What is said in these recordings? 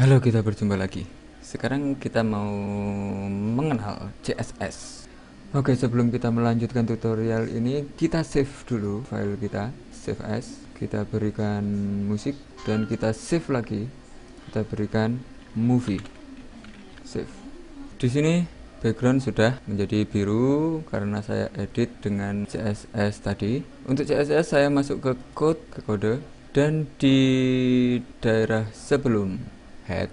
Halo, kita berjumpa lagi. Sekarang kita mau mengenal CSS. Oke, sebelum kita melanjutkan tutorial ini, kita save dulu file kita, save as. Kita berikan musik dan kita save lagi. Kita berikan movie. Save. Di sini background sudah menjadi biru karena saya edit dengan CSS tadi. Untuk CSS saya masuk ke code, ke kode dan di daerah sebelum head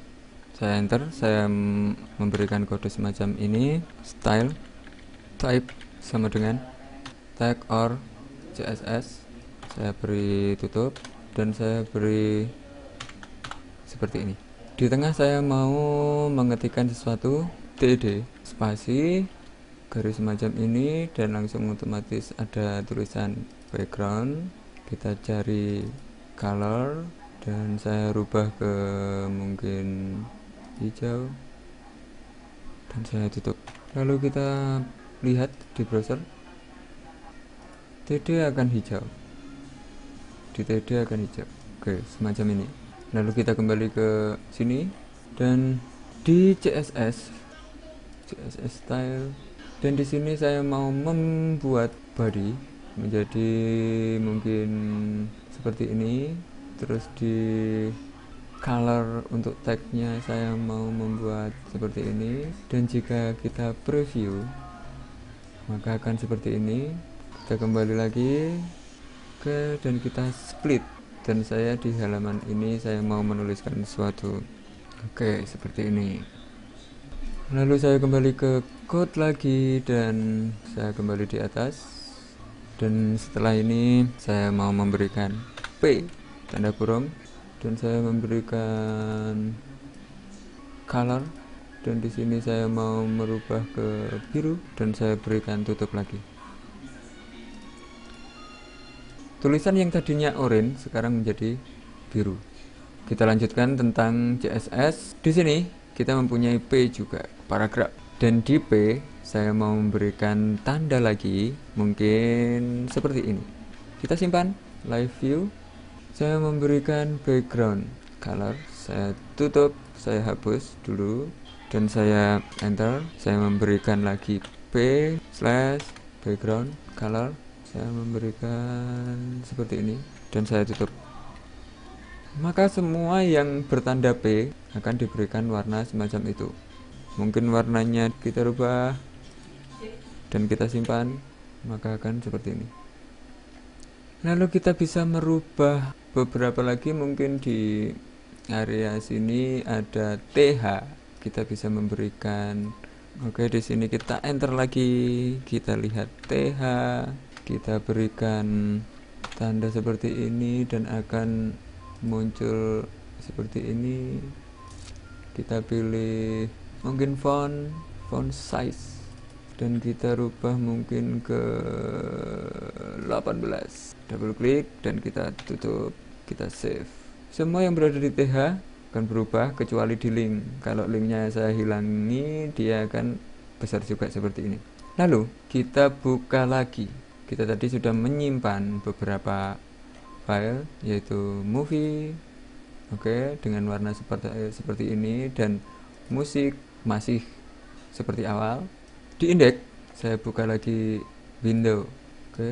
saya enter saya memberikan kode semacam ini style type sama dengan tag or css saya beri tutup dan saya beri seperti ini di tengah saya mau mengetikkan sesuatu td spasi garis semacam ini dan langsung otomatis ada tulisan background kita cari color dan saya rubah ke mungkin hijau dan saya tutup lalu kita lihat di browser TD akan hijau di TD akan hijau oke semacam ini lalu kita kembali ke sini dan di CSS CSS style dan di sini saya mau membuat body menjadi mungkin seperti ini terus di color untuk tagnya saya mau membuat seperti ini dan jika kita preview maka akan seperti ini kita kembali lagi ke dan kita split dan saya di halaman ini saya mau menuliskan sesuatu oke seperti ini lalu saya kembali ke code lagi dan saya kembali di atas dan setelah ini saya mau memberikan P tanda kurung dan saya memberikan color dan di sini saya mau merubah ke biru dan saya berikan tutup lagi tulisan yang tadinya orange sekarang menjadi biru kita lanjutkan tentang CSS di sini kita mempunyai P juga paragraf dan di P saya mau memberikan tanda lagi mungkin seperti ini kita simpan live view saya memberikan background color saya tutup saya hapus dulu dan saya enter saya memberikan lagi p slash background color saya memberikan seperti ini dan saya tutup maka semua yang bertanda P akan diberikan warna semacam itu mungkin warnanya kita rubah dan kita simpan maka akan seperti ini lalu kita bisa merubah beberapa lagi mungkin di area sini ada TH kita bisa memberikan oke di sini kita enter lagi kita lihat TH kita berikan tanda seperti ini dan akan muncul seperti ini kita pilih mungkin font font size dan kita rubah mungkin ke 18 double klik dan kita tutup kita save semua yang berada di TH akan berubah kecuali di link kalau linknya saya hilangi dia akan besar juga seperti ini lalu kita buka lagi kita tadi sudah menyimpan beberapa file yaitu movie oke okay, dengan warna seperti eh, seperti ini dan musik masih seperti awal di indeks saya buka lagi window oke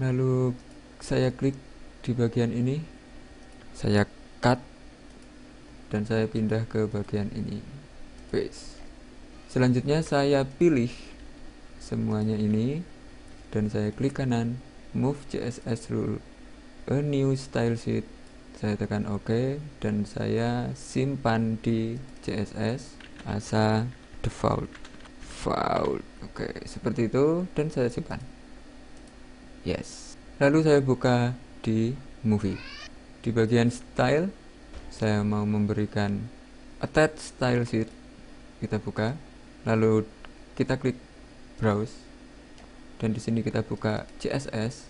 lalu saya klik di bagian ini saya cut dan saya pindah ke bagian ini paste selanjutnya saya pilih semuanya ini dan saya klik kanan move css rule a new style sheet saya tekan ok dan saya simpan di css asa default default oke seperti itu dan saya simpan yes lalu saya buka di movie di bagian style saya mau memberikan attach style sheet kita buka lalu kita klik browse dan di sini kita buka CSS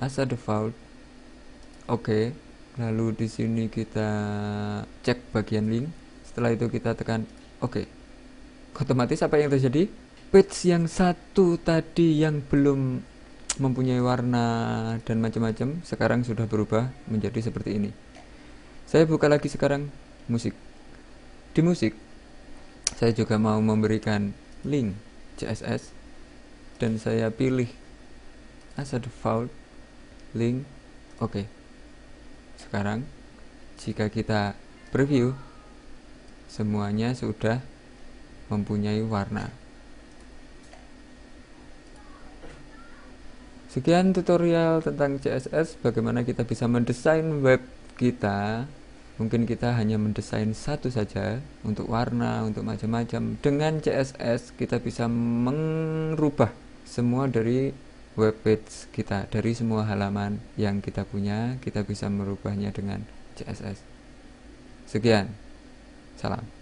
as a default oke lalu di sini kita cek bagian link setelah itu kita tekan oke okay otomatis apa yang terjadi page yang satu tadi yang belum mempunyai warna dan macam-macam sekarang sudah berubah menjadi seperti ini saya buka lagi sekarang musik di musik saya juga mau memberikan link CSS dan saya pilih as a default link oke okay. sekarang jika kita preview semuanya sudah mempunyai warna. Sekian tutorial tentang CSS, bagaimana kita bisa mendesain web kita. Mungkin kita hanya mendesain satu saja untuk warna, untuk macam-macam. Dengan CSS kita bisa merubah semua dari web page kita, dari semua halaman yang kita punya, kita bisa merubahnya dengan CSS. Sekian. Salam.